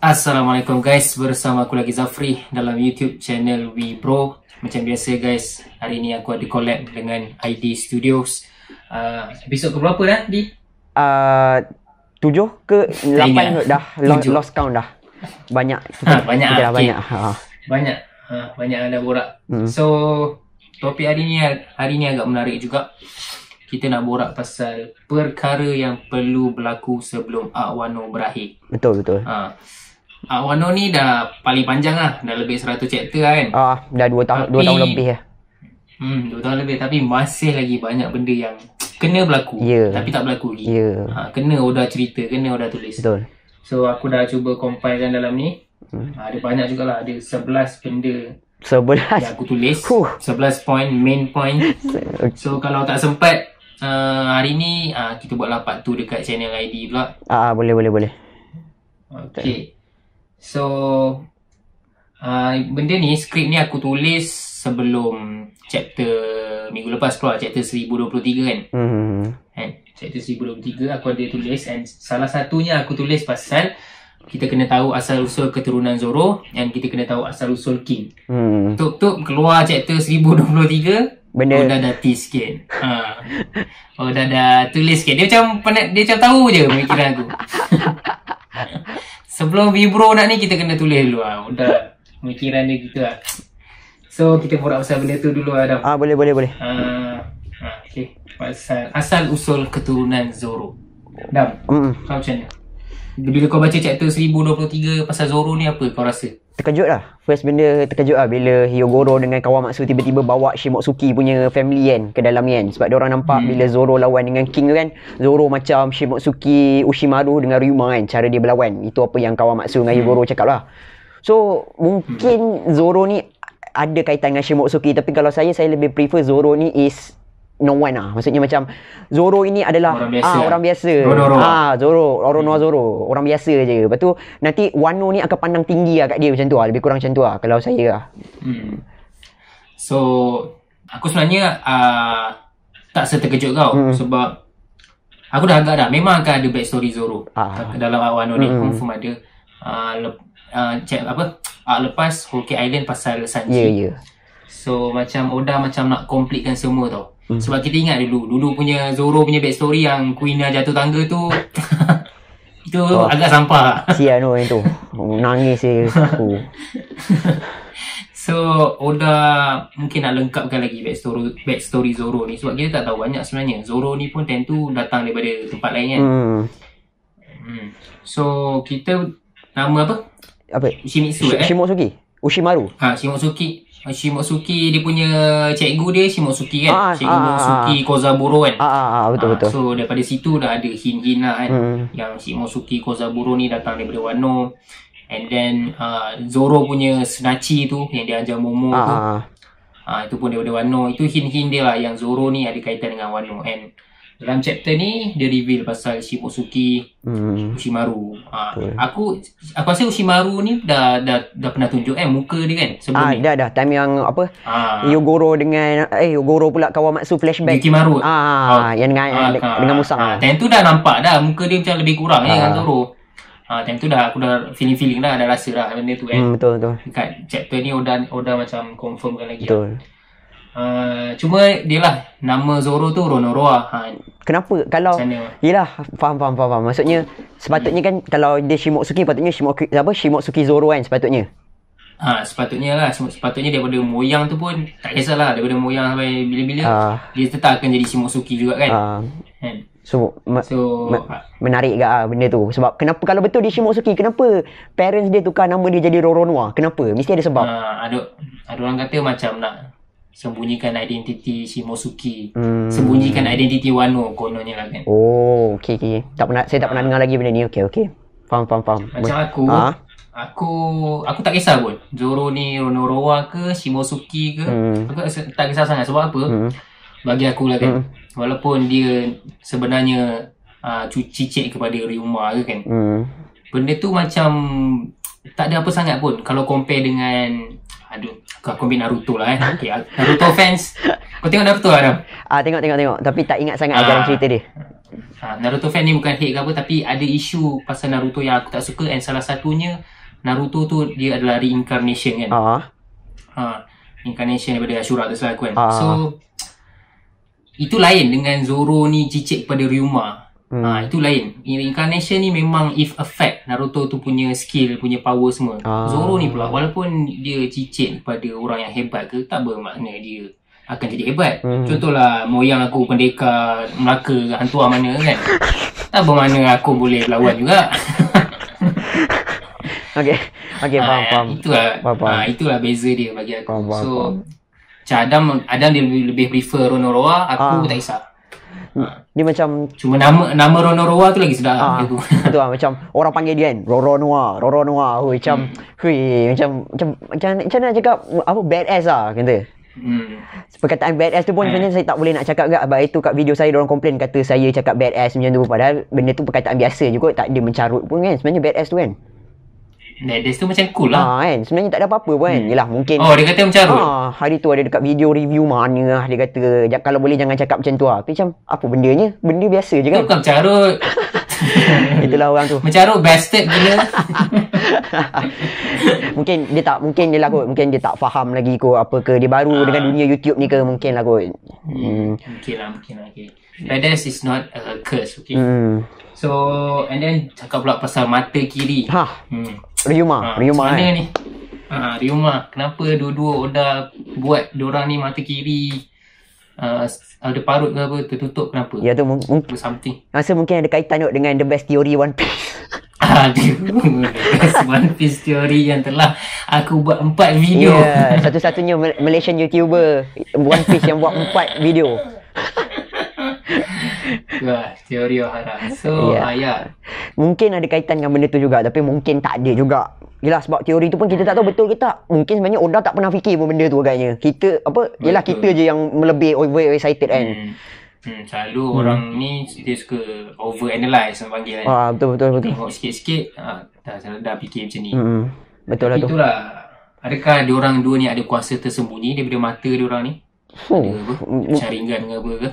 Assalamualaikum guys bersama aku lagi Zafri dalam YouTube channel We Bro. Macam biasa guys, hari ini aku ada collab dengan ID Studios. Uh, episod ke berapa dah di? Ah, tujuh ke lapan dah. Lost, lost count dah. Banyak. Ha, banyak. Okay. Lah, banyak. Ha. Banyak. Ha, banyak ada borak. Hmm. So topik hari ni hari ni agak menarik juga. Kita nak borak pasal perkara yang perlu berlaku sebelum Awano berakhir. Betul betul. Ha. Ah Wano ni dah paling panjang lah, dah lebih 100 chapter lah kan. Ah dah 2 tahun dua tahun lebih ya. Hmm, 2 tahun lebih tapi masih lagi banyak benda yang kena berlaku yeah. tapi tak berlaku lagi. Yeah. Ya. Ha, kena Oda cerita, kena Oda tulis. Betul. So aku dah cuba compilekan dalam ni. Hmm. Ha, ada banyak jugalah, ada 11 benda 11 yang aku tulis. Huh. 11 point, main point. so kalau tak sempat uh, hari ni uh, kita buat part 2 dekat channel ID pula. Ah boleh boleh boleh. Okey. Okay. So uh, benda ni skrip ni aku tulis sebelum chapter minggu lepas keluar chapter 1023 kan. Mhm. Kan? Chapter 1023 aku ada tulis and salah satunya aku tulis pasal kita kena tahu asal usul keturunan Zoro and kita kena tahu asal usul King. Hmm. Tok tok keluar chapter 1023 Benda oh, dah dah tea sikit. Ha. Oh dah dah tulis sikit. Dia macam penat, dia macam tahu je pemikiran aku. Sebelum vibro nak ni kita kena tulis dulu lah Udah Pemikiran dia gitu lah So kita borak pasal benda tu dulu lah Ah boleh boleh boleh Haa ah, ah Okay Pasal Asal usul keturunan Zoro Dah, mm. Kau macam bila kau baca chapter 1023 pasal Zoro ni apa kau rasa? Terkejut lah. First benda terkejut lah bila Hyogoro dengan Kawamatsu tiba-tiba bawa Shimotsuki punya family kan ke dalam ni kan. Sebab orang nampak hmm. bila Zoro lawan dengan King tu kan. Zoro macam Shimotsuki Ushimaru dengan Ryuma kan. Cara dia berlawan. Itu apa yang Kawamatsu hmm. dengan Hyogoro cakap lah. So mungkin hmm. Zoro ni ada kaitan dengan Shimotsuki. Tapi kalau saya, saya lebih prefer Zoro ni is no one lah maksudnya macam Zoro ini adalah orang ah, biasa ah Zoro Zoro no Zoro orang biasa je lepas tu nanti Wano ni akan pandang tinggi lah kat dia macam tu lah lebih kurang macam tu lah kalau saya lah hmm. so aku sebenarnya uh, tak seterkejut kau hmm. sebab aku dah agak dah memang akan ada back story Zoro ah. dalam Wano ni hmm. confirm ada uh, lep, uh, cek, apa uh, lepas Whole Island pasal Sanji yeah, yeah. so macam Oda macam nak komplitkan semua tau Hmm. Sebab kita ingat dulu, dulu punya Zoro punya backstory yang Queen dah jatuh tangga tu Itu oh. agak sampah Sia no yang tu, nangis je aku So Oda mungkin nak lengkapkan lagi backstory, backstory Zoro ni Sebab kita tak tahu banyak sebenarnya, Zoro ni pun tentu datang daripada tempat lain kan hmm. Hmm. So kita nama apa? Apa? Shimitsu Sh- eh? Shimotsuki? Ushimaru? Ha, Shimotsuki Ah, Shimotsuki dia punya cikgu dia Shimotsuki kan ah, Cikgu ah, Shimotsuki ah, Kozaburo kan ah, ah, Betul-betul ah, ah So daripada situ dah ada Hin hint lah kan hmm. Yang Shimotsuki Kozaburo ni datang daripada Wano And then uh, Zoro punya Senachi tu Yang dia ajar Momo ah, tu ah. Ah, Itu pun daripada Wano Itu Hin Hin dia lah yang Zoro ni ada kaitan dengan Wano And dalam chapter ni dia reveal pasal Shimosuki, hmm. Ushimaru. Ha, okay. aku aku rasa Ushimaru ni dah dah dah pernah tunjuk eh muka dia kan sebelum ah, ni. Dah dah time yang apa? Ah. Yogoro dengan eh Yogoro pula kawan Matsu flashback. Yukimaru. Ah, ah. yang dengan ah, ha, yang, ah, dengan ah, Musang. Ah. Time tu dah nampak dah muka dia macam lebih kurang eh, ah. eh dengan Zoro. Ah, time tu dah aku dah feeling-feeling dah, dah rasa dah benda tu kan. Eh. Hmm, betul betul. Dekat chapter ni Oda Oda macam confirmkan lagi. Betul. Lah. Ah, cuma dia lah nama Zoro tu Ronoroa. Ha. Kenapa kalau Sana. yalah faham faham faham. faham. Maksudnya sepatutnya kan kalau dia Shimotsuki patutnya Shimotsuki apa Shimotsuki Zoro kan sepatutnya. Ha, sepatutnya lah sepatutnya daripada moyang tu pun tak kisahlah daripada moyang sampai bila-bila ha. dia tetap akan jadi Shimotsuki juga kan. Ah. kan? Ha. So, ma- so ma- menarik gak ah benda tu sebab kenapa kalau betul dia Shimotsuki kenapa parents dia tukar nama dia jadi Roronoa kenapa mesti ada sebab ha, ada ada orang kata macam nak sembunyikan identiti Shimosuki hmm. sembunyikan identiti Wano kononnya lah kan oh okey okey tak pernah saya tak pernah ha. dengar lagi benda ni okey okey faham faham faham macam aku ha? aku aku tak kisah pun Zoro ni Ronoroa ke Shimosuki ke hmm. aku tak kisah sangat sebab apa hmm. bagi aku lah kan hmm. walaupun dia sebenarnya uh, cicit kepada Ryuma ke kan hmm. benda tu macam tak ada apa sangat pun kalau compare dengan Aduh, kau bina Naruto lah eh. Okay, Naruto fans. Kau tengok Naruto lah Adam? Ah, tengok, tengok, tengok. Tapi tak ingat sangat ah. dalam cerita dia. Ah, Naruto fan ni bukan hate ke apa tapi ada isu pasal Naruto yang aku tak suka and salah satunya Naruto tu dia adalah reincarnation kan. Ah. ah reincarnation daripada Ashura tu selaku kan. Ah. So itu lain dengan Zoro ni cicit kepada Ryuma. Hmm. Ha, itu lain. Incarnation ni memang if effect Naruto tu punya skill, punya power semua. Ah. Zoro ni pula walaupun dia cicit pada orang yang hebat ke tak bermakna dia akan jadi hebat. Hmm. Contohlah moyang aku pendekar Melaka hantu mana kan. tak bermakna aku boleh lawan juga. okay. Okay, ah, faham, faham. Ha, itulah, faham, faham. Ha, itulah beza dia bagi aku. Faham, faham, so, faham. Macam Adam, dia lebih, lebih prefer Ronoroa, aku ah. tak kisah ha. dia macam cuma nama nama Rono Roa tu lagi sedap ha. Itu ah lah. macam orang panggil dia kan Roro Noa Roro Noa hui macam hmm. hui macam macam macam macam nak cakap apa badass ah kata Hmm. Perkataan badass tu pun eh. sebenarnya saya tak boleh nak cakap juga Sebab itu kat video saya orang komplain kata saya cakap badass macam tu Padahal benda tu perkataan biasa je kot Tak ada mencarut pun kan sebenarnya badass tu kan Nadis tu macam cool lah. Ha, kan? Sebenarnya tak ada apa-apa pun kan. Hmm. Yelah mungkin. Oh dia kata macam tu. Ah, hari tu ada dekat video review mana lah. Dia kata kalau boleh jangan cakap macam tu lah. Tapi macam apa benda ni? Benda biasa je kan. Itu bukan macam Itulah orang tu. Macam tu bested gila. mungkin dia tak mungkin dia lah kot mungkin dia tak faham lagi kot apa ke dia baru uh, ah. dengan dunia YouTube ni ke mungkin lah kot hmm. hmm. mungkin lah mungkin lah okay. Badass is not a curse okay hmm. so and then cakap pula pasal mata kiri ha. hmm. Ryuma, ha, ah, Ryuma kan. ni? Ha, ah, Ryuma, kenapa dua-dua Oda buat diorang ni mata kiri uh, ada parut ke apa tertutup kenapa? Ya tu mungkin something. Rasa mungkin ada kaitan tu dengan the best theory One Piece. Aduh, One Piece Theory yang telah aku buat empat video. Yeah, satu-satunya Malaysian YouTuber One Piece yang buat empat video. teori haram. So, yeah. ayat. Mungkin ada kaitan dengan benda tu juga. Tapi mungkin tak ada juga. Yelah, sebab teori tu pun kita tak tahu betul ke tak. Mungkin sebenarnya Oda tak pernah fikir pun benda tu agaknya. Kita, apa? Betul. Yelah, kita je yang lebih over-excited kan. Hmm. Hmm, selalu hmm. orang ni dia suka over analyze orang panggil kan. Ah, betul betul betul. Tengok sikit-sikit ah, dah, dah, dah fikir macam ni. Hmm. Betul Tapi lah tu. Itulah. Adakah dia orang dua ni ada kuasa tersembunyi daripada mata dia orang ni? Huh. Oh. Ada apa? Macam ringan ke apa ke?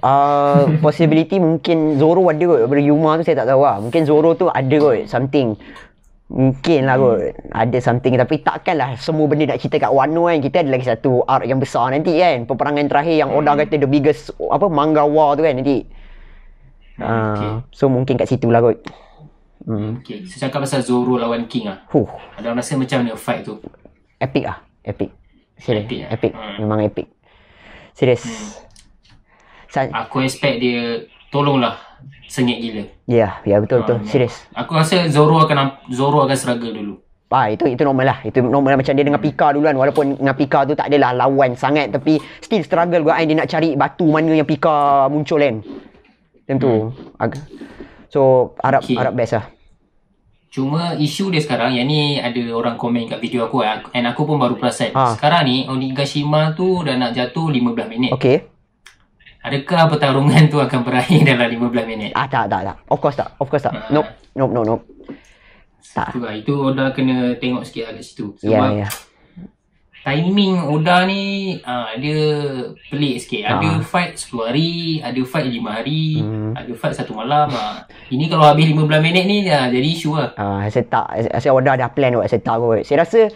Uh, possibility mungkin Zoro ada kot Daripada Yuma tu saya tak tahu lah Mungkin Zoro tu ada kot Something Mungkin lah kot Ada something Tapi takkan lah Semua benda nak cerita kat Wano kan Kita ada lagi satu arc yang besar nanti kan Peperangan terakhir yang Oda hmm. kata The biggest Apa Manga war tu kan nanti uh, So mungkin kat situ lah kot Hmm. Okay. So, cakap pasal Zoro lawan King ah. Huh. Ada rasa macam ni fight tu. Epic ah. Epic. Serius. Epic. Lah. epic. Hmm. Memang epic. Serius. Hmm. San- aku expect dia tolonglah sengit gila. Ya, yeah, ya yeah, betul uh, betul. Yeah. Ya. Serius. Aku rasa Zoro akan Zoro akan struggle dulu. Ah itu itu normal lah. Itu normal lah. macam dia dengan Pika dulu kan walaupun dengan Pika tu tak adalah lawan sangat tapi still struggle gua dia nak cari batu mana yang Pika muncul kan. Tentu. Hmm. so harap okay. harap best lah. Cuma isu dia sekarang yang ni ada orang komen kat video aku and aku pun baru perasan. Ha. Sekarang ni Onigashima tu dah nak jatuh 15 minit. Okay. Adakah pertarungan tu akan berakhir dalam 15 minit? Ah tak tak tak. Of course tak. Of course tak. Ha. Nope. Nope, nope, nope. Tak. Itulah, itu Oda kena tengok sikit lah kat situ. Ya, Sebab yeah, yeah. timing Oda ni ah, dia pelik sikit. Ha. Ada ah. fight 10 hari, ada fight 5 hari, hmm. ada fight satu malam. ah. Ini kalau habis 15 minit ni ah, jadi isu lah. Ah, saya tak. Saya Oda dah plan buat saya tak kot. Saya rasa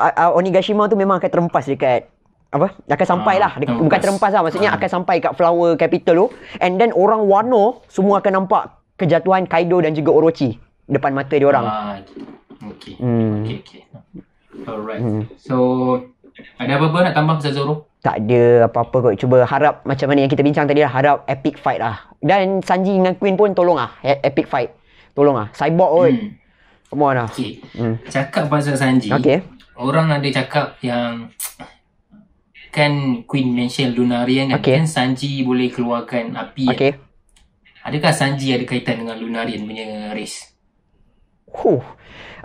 ah, Onigashima tu memang akan terempas dekat apa akan sampai ah, lah ha, bukan terempas lah maksudnya ha. akan sampai kat flower capital tu and then orang Wano semua akan nampak kejatuhan Kaido dan juga Orochi depan mata dia orang. Ah, okay. Okay. Hmm. Okey okey. Alright. Hmm. So ada apa-apa nak tambah pasal Zoro? Tak ada apa-apa kot. Cuba harap macam mana yang kita bincang tadi lah. Harap epic fight lah. Dan Sanji dengan Queen pun tolong lah. E- epic fight. Tolong lah. Cyborg pun. Hmm. Come on lah. Okay. Hmm. Cakap pasal Sanji. Okay. Orang ada cakap yang kan Queen mention Lunarian kan, okay. Kan Sanji boleh keluarkan api okay. kan. Adakah Sanji ada kaitan dengan Lunarian punya race? Huh.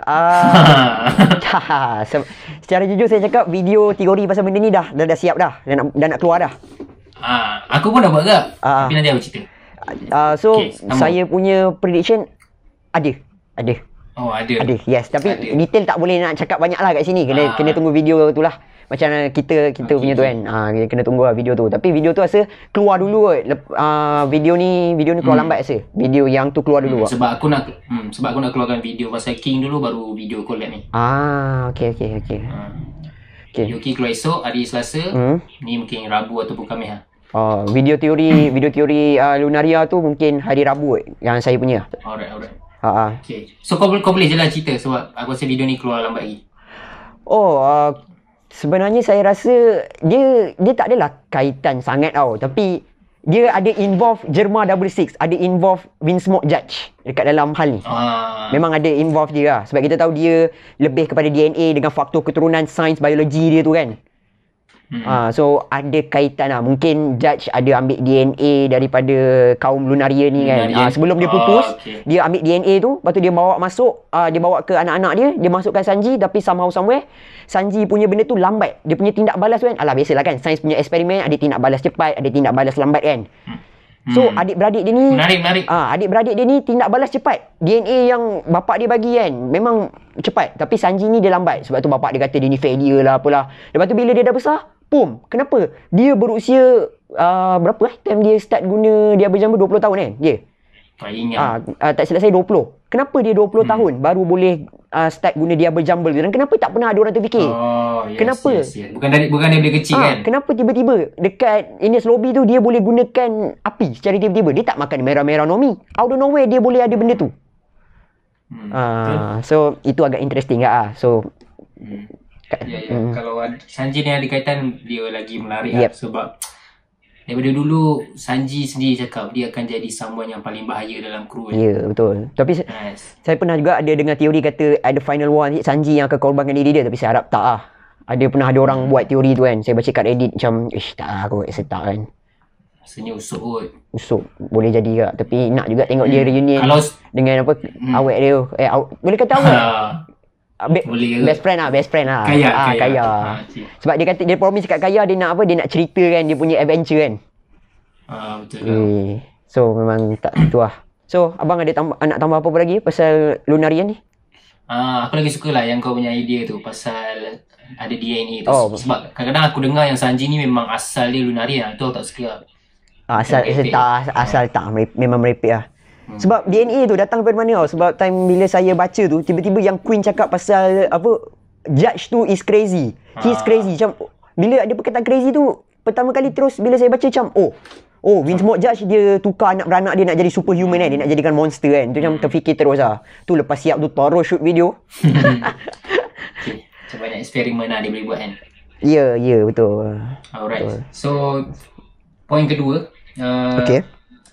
Uh, secara jujur saya cakap video teori pasal benda ni dah dah, dah siap dah dah nak, dah nak keluar dah. Uh, aku pun dah buat gap. Uh, ah. Tapi nanti aku cerita. Uh, so okay, saya punya prediction ada. Ada. Oh ada. Ada. Yes. Tapi ada. detail tak boleh nak cakap banyak lah kat sini. Kena, uh, kena tunggu video tu lah macam kita kita okay. punya tu kan. Ah ha, kena tunggu lah video tu. Tapi video tu rasa keluar dulu kot. Lep, uh, video ni video ni keluar hmm. lambat rasa. Video yang tu keluar dulu. Hmm, sebab aku nak hmm, sebab aku nak keluarkan video pasal King dulu baru video collab ni. Ah, okey okey okey. Hmm. Okey. Video King keluar esok hari Selasa. Hmm. Ni mungkin Rabu ataupun Khamis ah. Ha? video teori video teori uh, Lunaria tu mungkin hari Rabu eh, yang saya punya. Alright, alright. Uh-huh. Okay. So kau, kau boleh jelas cerita sebab aku rasa video ni keluar lambat lagi. Oh, uh, sebenarnya saya rasa dia dia tak adalah kaitan sangat tau tapi dia ada involve Jerman Double Six ada involve Vince Judge dekat dalam hal ni ah. memang ada involve dia lah sebab kita tahu dia lebih kepada DNA dengan faktor keturunan sains biologi dia tu kan Hmm. Uh, so ada kaitan lah Mungkin judge ada ambil DNA Daripada kaum Lunaria ni kan Lunaria. Uh, Sebelum dia putus oh, ah, okay. Dia ambil DNA tu Lepas tu dia bawa masuk uh, Dia bawa ke anak-anak dia Dia masukkan Sanji Tapi somehow somewhere Sanji punya benda tu lambat Dia punya tindak balas tu kan Alah biasalah kan Sains punya eksperimen Ada tindak balas cepat Ada tindak balas lambat kan hmm. So hmm. adik-beradik dia ni Menarik-menarik uh, Adik-beradik dia ni tindak balas cepat DNA yang bapak dia bagi kan Memang cepat Tapi Sanji ni dia lambat Sebab tu bapak dia kata dia ni failure lah apalah Lepas tu bila dia dah besar pom. Kenapa? Dia berusia uh, berapa eh? Time dia start guna dia berjama 20 tahun kan? Yeah. Ah, uh, uh, tak silap saya 20. Kenapa dia 20 hmm. tahun baru boleh uh, start guna dia berjambel dan kenapa tak pernah ada orang terfikir? Oh, yes, kenapa? Yes, yes. Bukan dari bukan dari kecil uh, kan. Kenapa tiba-tiba dekat Ines lobby tu dia boleh gunakan api secara tiba-tiba? Dia tak makan merah-merah nomi. Out of nowhere dia boleh ada benda tu. Hmm. Uh, so itu agak interesting lah, ah. Uh. So hmm. Kan? Ya, ya. Mm. Kalau Sanji ni ada kaitan, dia lagi menarik lah yep. lah sebab daripada dulu Sanji sendiri cakap dia akan jadi someone yang paling bahaya dalam kru. Kan. Ya, yeah, betul. Tapi nice. saya pernah juga ada dengar teori kata ada final one Sanji yang akan korbankan diri dia tapi saya harap tak lah. Ada pernah ada orang hmm. buat teori tu kan. Saya baca kat edit, macam, ish tak lah kot, saya tak kan. Rasanya usuk kot. Usuk, boleh jadi kak. Tapi nak juga tengok hmm. dia reunion Kalau... dengan apa, hmm. awet dia. Eh, aw... boleh kata awet? Ha. Ah, be- Boleh best friend lah best friend lah kaya ah, kaya, kaya. Ha, sebab dia kata dia promise kat kaya dia nak apa dia nak cerita kan dia punya adventure kan ah betul eh. so memang tak tu lah so abang ada tambah nak tambah apa lagi pasal lunarian ni ah aku lagi suka lah yang kau punya idea tu pasal ada DNA tu oh. sebab kadang-kadang aku dengar yang Sanji ni memang asal dia lunarian tu aku tak suka lah. asal, asal tak asal tak memang merepek lah Hmm. Sebab DNA tu datang daripada mana tau Sebab time bila saya baca tu Tiba-tiba yang Queen cakap pasal apa Judge tu is crazy he is ah. crazy Macam bila ada perkataan crazy tu Pertama kali terus bila saya baca macam Oh Oh Vince Mott Judge dia tukar anak beranak dia nak jadi superhuman kan Dia nak jadikan monster kan eh. Tu macam hmm. terfikir terus lah Tu lepas siap tu Toro shoot video okay. banyak eksperimen lah dia boleh buat kan Ya, yeah, ya yeah, betul Alright, betul. so Point kedua uh, Okay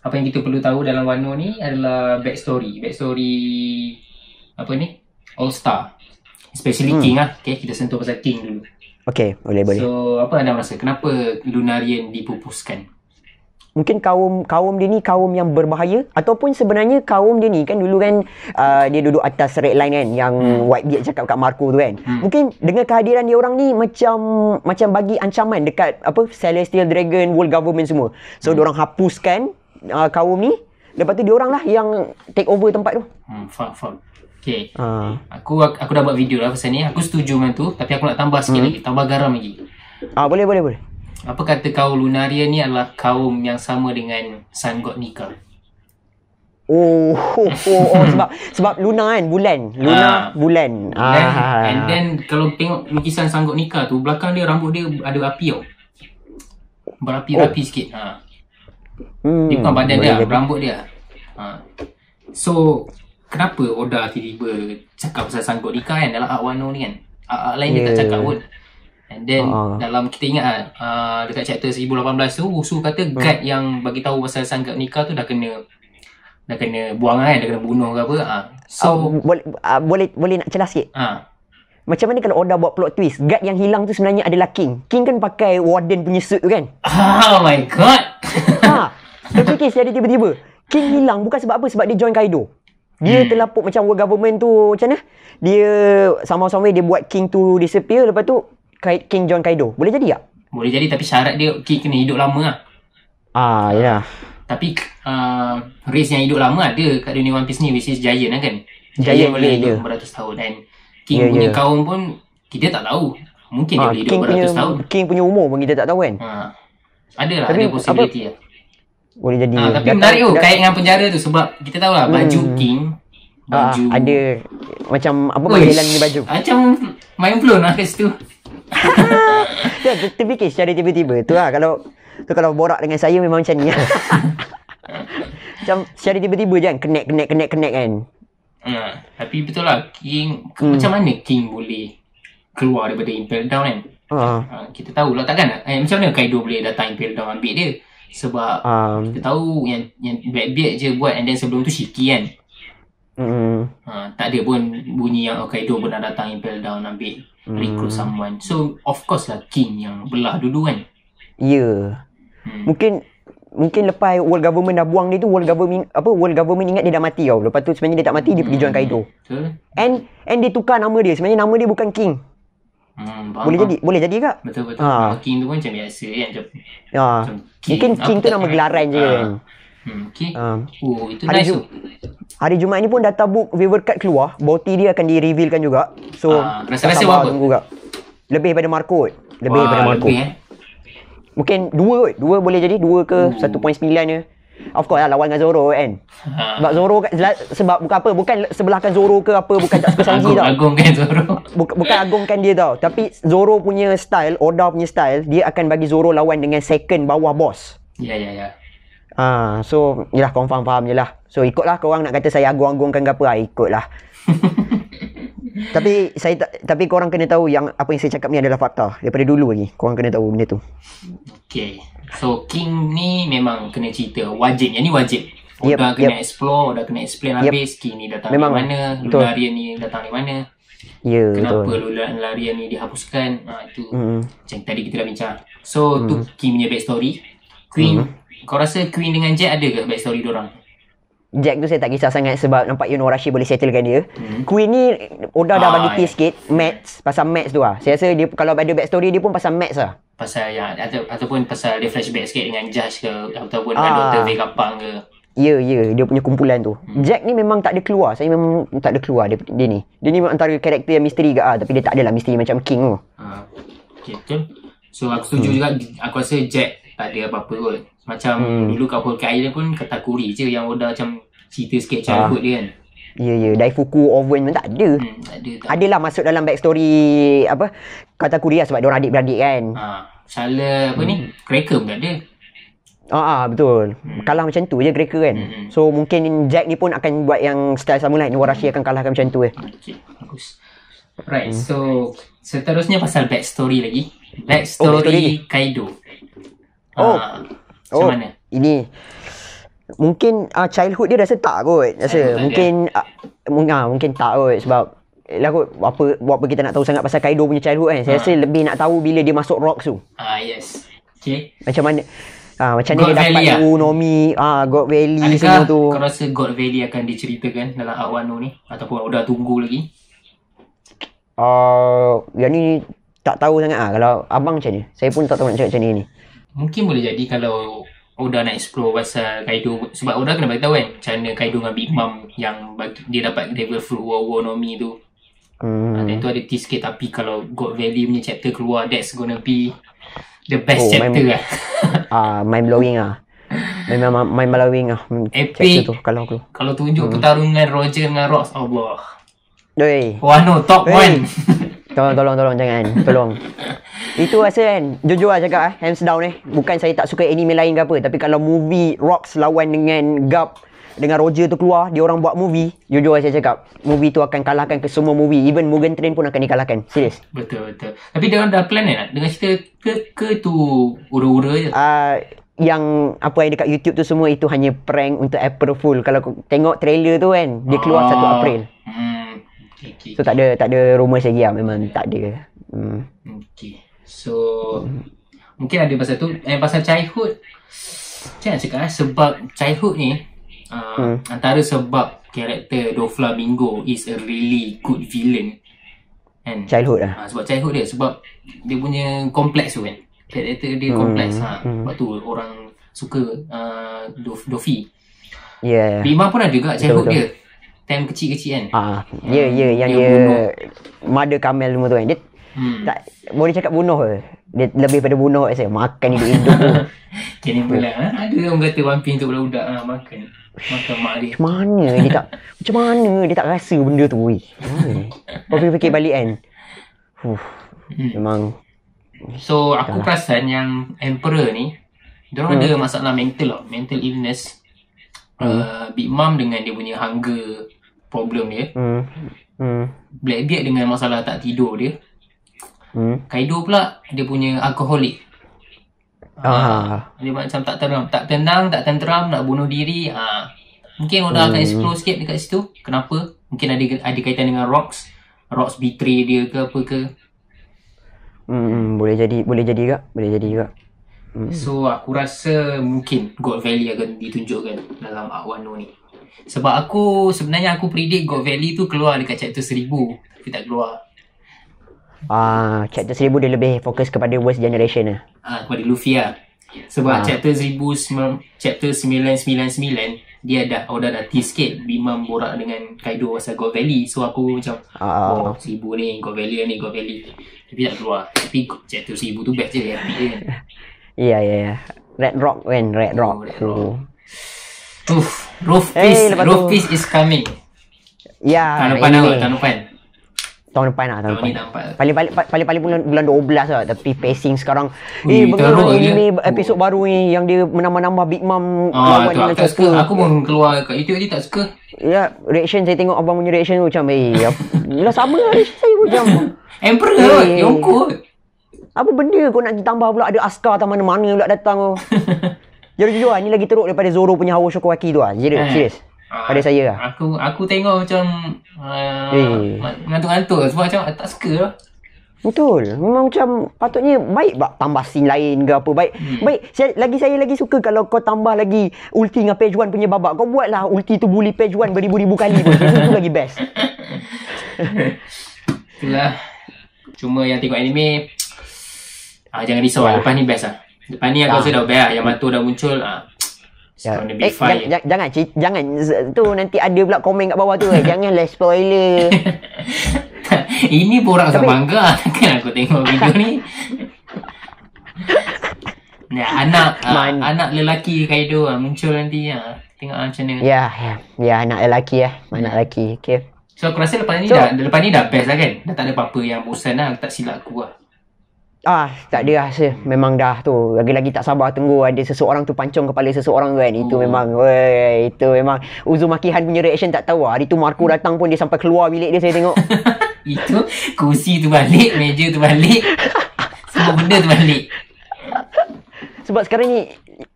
apa yang kita perlu tahu dalam Wano ni adalah back story back story apa ni? All Star. Especially hmm. King ah Okay, kita sentuh pasal King dulu. Okay, boleh boleh. So, apa anda rasa? Kenapa Lunarian dipupuskan? Mungkin kaum kaum dia ni kaum yang berbahaya ataupun sebenarnya kaum dia ni kan dulu kan uh, dia duduk atas red line kan yang hmm. white dia cakap kat Marco tu kan. Hmm. Mungkin dengan kehadiran dia orang ni macam macam bagi ancaman dekat apa Celestial Dragon World Government semua. So hmm. dia orang hapuskan uh, kaum ni lepas tu dia oranglah yang take over tempat tu hmm fuck fuck okey uh. aku aku dah buat video lah pasal ni aku setuju dengan tu tapi aku nak tambah sikit hmm. lagi tambah garam lagi ah uh, boleh boleh boleh apa kata kaum lunaria ni adalah kaum yang sama dengan sun god nika Oh, oh, oh, oh sebab sebab Luna kan bulan Luna uh, bulan and, ah. and then kalau tengok lukisan sanggup nikah tu belakang dia rambut dia ada api tau berapi-api oh. sikit ha Hmm, dia bukan badan dia, jadi. rambut dia. Ha. So, kenapa Oda tiba-tiba cakap pasal sanggup nikah kan dalam Art Wano ni kan? Art lain yeah. dia tak cakap pun. And then uh-huh. dalam kita ingat uh, dekat chapter 1018 tu Usu kata hmm. guide yang bagi tahu pasal sanggup nikah tu dah kena dah kena buang lah kan, dah kena bunuh ke apa. Ha. So, uh, boleh, uh, boleh boleh nak jelas sikit? Ha. Macam mana kalau Oda buat plot twist? Guard yang hilang tu sebenarnya adalah King. King kan pakai warden punya suit tu kan? Oh my god! Ha. Dia fikir secara tiba-tiba. King hilang bukan sebab apa. Sebab dia join Kaido. Dia hmm. terlapuk macam world government tu macam mana. Dia sama sama dia buat King tu disappear. Lepas tu King join Kaido. Boleh jadi tak? Boleh jadi tapi syarat dia King kena hidup lama lah. Ah, ya. Yeah. Tapi uh, race yang hidup lama ada kat dunia One Piece ni which is Giant lah kan. Giant, Giant boleh hidup beratus tahun. Dan King yeah, punya yeah. kaum pun kita tak tahu. Mungkin ha, dia ah, boleh hidup beratus tahun. King punya umur pun kita tak tahu kan. Ha. ada lah, ada possibility lah boleh jadi ha, tapi menarik tu kait dengan penjara tu sebab kita tahu lah baju hmm. king ah, baju ha, ada macam apa panggilan ni baju macam main flow lah kat situ ya, terfikir secara tiba-tiba tu lah kalau tu kalau borak dengan saya memang macam ni lah. macam secara tiba-tiba je kan connect connect connect connect kan Hmm, tapi betul lah King hmm. Macam mana King boleh Keluar daripada Impel Down kan uh. Uh, Kita tahu lah takkan lah. eh, Macam mana Kaido boleh datang Impel Down ambil dia sebab um, kita tahu yang yang Blackbeard je buat and then sebelum tu Shiki kan. Mm. Ha, tak ada pun bunyi yang Hokkaido pernah datang impel down ambil mm. recruit someone. So of course lah King yang belah dulu kan. Ya. Yeah. Hmm. Mungkin mungkin lepas world government dah buang dia tu world government apa world government ingat dia dah mati tau. Lepas tu sebenarnya dia tak mati dia pergi join Kaido. Hmm. Betul. And and dia tukar nama dia. Sebenarnya nama dia bukan King. Hmm, boleh jadi, boleh jadi ke? Betul betul. Ha. King tu pun macam biasa kan. Macam, ya. Macam king. Mungkin king tu nama gelaran je kan? ah. Hmm, okay. Ha. Ah. Oh, itu hari nice. Ju- hari Jumaat ni pun data book waiver card keluar. Boti dia akan di revealkan juga. So, ha. rasa rasa tunggu juga. Lebih pada Markot. Lebih Wah, pada Markot. eh? Mungkin dua kot. Dua boleh jadi. Dua ke hmm. Ooh. 1.9 je. Of course lah lawan dengan Zoro kan. Ha. Sebab Zoro kan, sebab bukan apa bukan sebelahkan Zoro ke apa bukan tak suka Sanji Agung, tau. Agungkan Zoro. Bukan, bukan agungkan dia tau. Tapi Zoro punya style, Oda punya style, dia akan bagi Zoro lawan dengan second bawah boss. Ya ya ya. Ah, so yalah confirm faham je lah. So ikutlah korang nak kata saya agung-agungkan ke apa, ah, ikutlah. tapi saya tak, tapi korang kena tahu yang apa yang saya cakap ni adalah fakta daripada dulu lagi. Korang kena tahu benda tu. Okay. So King ni memang kena cerita wajib. Yang ni wajib. Oh, yep, dah kena yep. explore, dah kena explain yep. habis King ni datang memang, dari mana, betul. Lunarian ni datang dari mana. Ya, yeah, Kenapa betul. Kenapa Lunarian ni dihapuskan. Ha, itu mm. macam tadi kita dah bincang. So, mm. tu mm-hmm. King punya backstory. Queen, mm. kau rasa Queen dengan Jack ada ke backstory diorang? orang? Jack tu saya tak kisah sangat sebab nampak Yunus Rashid boleh settlekan dia. Hmm. Queen ni Oda dah ah, bagi tease sikit Mats pasal Mats tu ah. Saya rasa dia kalau ada back story dia pun pasal Mats lah. Pasal ya atau, ataupun pasal dia flashback sikit dengan Judge ke ataupun ah. dengan Dr. Vega ke. Ya, ya. Dia punya kumpulan tu. Hmm. Jack ni memang tak ada keluar. Saya memang tak ada keluar dia, dia ni. Dia ni antara karakter yang misteri ke ah, Tapi dia tak adalah misteri macam King tu. Ha. Okay, betul. So, aku setuju hmm. juga. Aku rasa Jack tak ada apa-apa kot. Macam hmm. dulu kat Whole Island pun kata kuri je yang Oda macam cerita sikit childhood ah. ha. dia kan. Ya, yeah, ya. Yeah. Daifuku Oven pun tak ada. Hmm, tak ada. Tak Adalah tak. masuk dalam backstory apa, kata lah sebab diorang adik-beradik kan. Ha. Salah apa hmm. ni? Cracker pun tak ada. Ah, ah betul. Hmm. Kalah macam tu je Cracker kan. Hmm, hmm. So mungkin Jack ni pun akan buat yang style sama lah. Inuwarashi akan kalahkan macam tu eh. Ah, okay. Bagus. Right. Hmm. So seterusnya pasal backstory lagi. Backstory, oh, backstory Kaido. Oh. Uh, macam oh, mana? Ini mungkin uh, childhood dia rasa tak kot. Rasa childhood mungkin uh, uh, mungkin tak kot sebab lah kot apa buat apa kita nak tahu sangat pasal Kaido punya childhood kan. Saya ha. rasa lebih nak tahu bila dia masuk rock tu. Ah yes. Okay. Macam mana? Ah ha, macam God dia Valley dapat tahu lah. Nomi, ah God Valley Adakah semua tu. Kau rasa God Valley akan diceritakan dalam Art Wano ni ataupun udah tunggu lagi? Ah uh, yang ni tak tahu sangat ah kalau abang macam ni. Saya pun tak tahu nak cakap macam ni ni mungkin boleh jadi kalau Oda nak explore pasal Kaido sebab Oda kena beritahu kan macam mana Kaido dengan Big Mom yang bagi, dia dapat level full war war no Mi tu hmm. Uh, tu ada tease sikit tapi kalau God Valley punya chapter keluar that's gonna be the best oh, chapter my, lah uh, ah, mind blowing lah Memang mind blowing lah Epic tu, Kalau aku Kalau tunjuk hmm. pertarungan Roger dengan Ross Allah Doi. One no top Doi. one Tolong, tolong, tolong. Jangan. Tolong. Itu rasa kan. Jojo lah cakap lah. Hands down eh. Bukan saya tak suka anime lain ke apa. Tapi kalau movie Rocks lawan dengan Gap. Dengan Roger tu keluar. Dia orang buat movie. Jojo lah saya cakap. Movie tu akan kalahkan ke semua movie. Even Mugen Train pun akan dikalahkan. Serius. Betul, betul. Tapi dia orang dah plan eh? Dengan cerita ke, ke tu ura-ura je? Ah, uh, yang apa yang dekat YouTube tu semua itu hanya prank untuk April Fool. Kalau tengok trailer tu kan. Dia keluar oh. Ah. 1 April. Hmm okay, so okay. tak ada tak ada rumor lagi lah memang okay. tak ada hmm. okey so hmm. mungkin ada pasal tu eh pasal childhood macam cakap eh sebab childhood ni uh, hmm. antara sebab karakter Doflamingo is a really good villain kan childhood lah uh, sebab childhood dia sebab dia punya kompleks tu kan karakter dia hmm. kompleks ha. Hmm. sebab orang suka uh, Dof- Dofi Yeah. Bima pun ada juga childhood dia time kecil-kecil kan. Ah, ya yeah, hmm. ya yang dia, dia mother Kamel semua tu kan. Dia hmm. tak boleh cakap bunuh ke? Dia lebih pada bunuh saya makan hidup hidup. Kini pula ha? ada orang kata vampir untuk budak-budak ha? makan. Macam mak dia. Macam mana dia tak macam mana dia tak rasa benda tu weh. Kau fikir, fikir balik kan. Huh. Hmm. Memang So aku Itulah. perasan yang emperor ni dia hmm. ada masalah mental lah, mental illness. Hmm. Uh, Big Mom dengan dia punya hunger problem dia. Hmm. Hmm. Blackbeard dengan masalah tak tidur dia. Hmm. Kaido pula dia punya alkoholik. Ah. Ha, dia macam tak tenang, tak tenang, tak tenang nak bunuh diri. Ha. Mungkin Oda hmm. akan explore sikit dekat situ. Kenapa? Mungkin ada ada kaitan dengan rocks. Rocks betray dia ke apa ke. Hmm, hmm, boleh jadi boleh jadi juga, boleh jadi juga. Hmm. So aku rasa mungkin God Valley akan ditunjukkan dalam Aquano ni. Sebab aku sebenarnya aku predict God Valley tu keluar dekat chapter seribu tapi tak keluar. Ah, uh, chapter seribu dia lebih fokus kepada worst generation lah. Ah, uh, kepada Luffy lah. Sebab uh. chapter 1000 chapter sembilan dia dah oh, dah dah tease sikit Bima borak dengan Kaido pasal God Valley. So aku macam uh. oh, seribu ni God Valley ni God Valley. Tapi tak keluar. Tapi chapter seribu tu best je dia. Iya, iya, Red Rock kan, Red Rock. Oh, Red Rock. So. Roof. Roof hey, eh, piece. Roof tu. piece is coming. Ya. Yeah, tahun eh, depan anyway. lah. Tahun depan. Tahun depan lah. Tahun, depan. Paling-paling bulan, bulan 12 lah. Tapi pacing sekarang. Eh, Ui, eh, bagaimana anime episod baru ni yang dia menambah-nambah Big Mom. Ah, tu aku tak suka. Aku pun keluar kat YouTube ni tak suka. Ya, reaction saya tengok abang punya reaction tu macam, eh, ya, lah sama lah reaction saya macam. Emperor lah, kot, hey. Yonko Apa benda kau nak tambah pula ada askar atau mana-mana pula datang tu. Oh. Jadi jujur lah, ni lagi teruk daripada Zoro punya Hawa Shokowaki tu lah. Serius, eh. serius. Ah, Pada saya lah. Aku, aku tengok macam uh, eh. ngantuk antuk sebab macam tak suka lah. Betul. Memang macam patutnya baik bak tambah scene lain ke apa. Baik. Hmm. Baik. Saya, lagi saya lagi suka kalau kau tambah lagi ulti dengan page one punya babak. Kau buatlah ulti tu bully page one beribu-ribu kali pun. Itu, itu lagi best. Itulah. Cuma yang tengok anime. Ah, jangan risau lah. Lepas ni best lah. Lepas ni aku ah. rasa dah bayar yang matu dah muncul ah. So ya. eh, Jang, jang, jangan jangan tu nanti ada pula komen kat bawah tu eh. Janganlah spoiler. Ini pun orang mangga kan aku tengok video ni. ya, anak uh, anak lelaki Kaido uh, ah, muncul nanti ya. tengok uh, macam mana. Ya, yeah, ya. Yeah. yeah, anak lelaki eh. Uh. Anak lelaki. Okey. So aku rasa lepas ni so, dah lepas ni dah best lah kan. Dah tak ada apa-apa yang bosan lah. Aku tak silap aku lah. Ah, tak ada lah. Memang dah tu. Lagi-lagi tak sabar tunggu ada seseorang tu pancong kepala seseorang tu kan. Itu oh. memang, wey, itu memang. Uzu Makihan punya reaction tak tahu lah. Hari tu Marco datang pun dia sampai keluar bilik dia saya tengok. itu kursi tu balik, meja tu balik. Semua benda tu balik. Sebab sekarang ni,